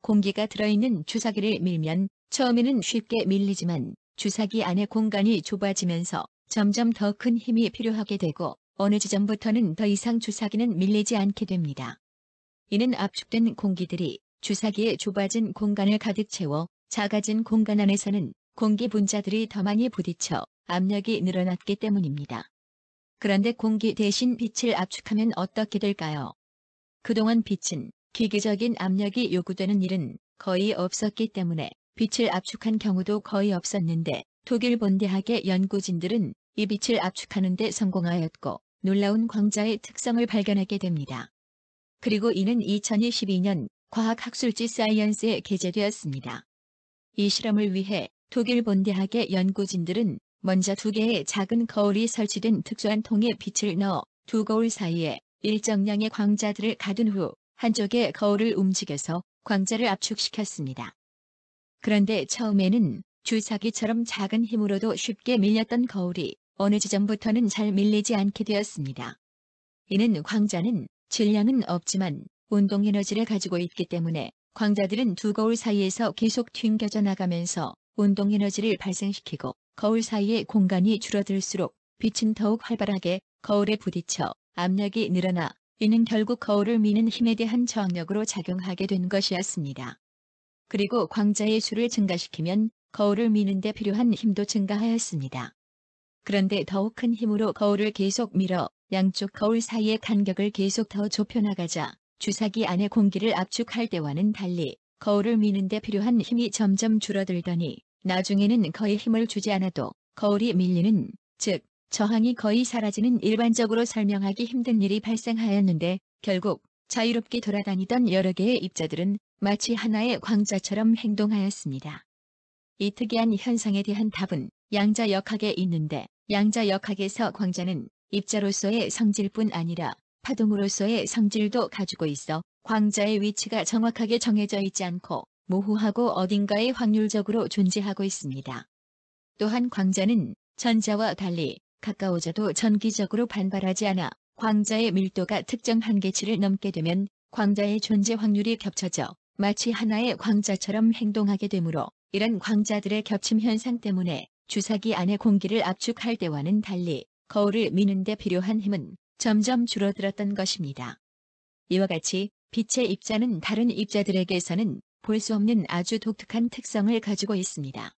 공기가 들어있는 주사기를 밀면 처음에는 쉽게 밀리지만 주사기 안의 공간이 좁아지면서 점점 더 큰 힘이 필요하게 되고 어느 지점부터는 더 이상 주사기는 밀리지 않게 됩니다. 이는 압축된 공기들이 주사기에 좁아진 공간을 가득 채워 작아진 공간 안에서는 공기 분자들이 더 많이 부딪혀 압력이 늘어났기 때문입니다. 그런데 공기 대신 빛을 압축하면 어떻게 될까요? 그동안 빛은 기계적인 압력이 요구되는 일은 거의 없었기 때문에 빛을 압축한 경우도 거의 없었는데 독일 본대학의 연구진들은 이 빛을 압축하는 데 성공하였고 놀라운 광자의 특성을 발견하게 됩니다. 그리고 이는 2022년 과학학술지 사이언스에 게재되었습니다. 이 실험을 위해 독일 본대학의 연구진들은 먼저 두 개의 작은 거울이 설치된 특수한 통에 빛을 넣어 두 거울 사이에 일정량의 광자들을 가둔 후 한쪽의 거울을 움직여서 광자를 압축시켰습니다. 그런데 처음에는 주사기처럼 작은 힘으로도 쉽게 밀렸던 거울이 어느 지점부터는 잘 밀리지 않게 되었습니다. 이는 광자는 질량은 없지만 운동 에너지를 가지고 있기 때문에 광자들은 두 거울 사이에서 계속 튕겨져 나가면서 운동 에너지를 발생시키고 거울 사이의 공간이 줄어들수록 빛은 더욱 활발하게 거울에 부딪혀 압력이 늘어나 이는 결국 거울을 미는 힘에 대한 정력으로 작용하게 된 것이었습니다. 그리고 광자의 수를 증가시키면 거울을 미는 데 필요한 힘도 증가하였습니다. 그런데 더욱 큰 힘으로 거울을 계속 밀어 양쪽 거울 사이의 간격을 계속 더 좁혀나가자 주사기 안에 공기를 압축할 때와는 달리 거울을 미는 데 필요한 힘이 점점 줄어들더니 나중에는 거의 힘을 주지 않아도 거울이 밀리는 즉 저항이 거의 사라지는 일반적으로 설명하기 힘든 일이 발생하였는데 결국 자유롭게 돌아다니던 여러 개의 입자들은 마치 하나의 광자처럼 행동하였습니다. 이 특이한 현상에 대한 답은 양자역학에 있는데 양자역학에서 광자는 입자로서의 성질뿐 아니라 파동으로서의 성질도 가지고 있어 광자의 위치가 정확하게 정해져 있지 않고 모호하고 어딘가에 확률적으로 존재하고 있습니다. 또한 광자는 전자와 달리 가까워져도 전기적으로 반발하지 않아 광자의 밀도가 특정 한계치를 넘게 되면 광자의 존재 확률이 겹쳐져 마치 하나의 광자처럼 행동하게 되므로 이런 광자들의 겹침 현상 때문에 주사기 안에 공기를 압축할 때와는 달리 거울을 미는데 필요한 힘은 점점 줄어들었던 것입니다. 이와 같이 빛의 입자는 다른 입자들에게서는 볼 수 없는 아주 독특한 특성을 가지고 있습니다.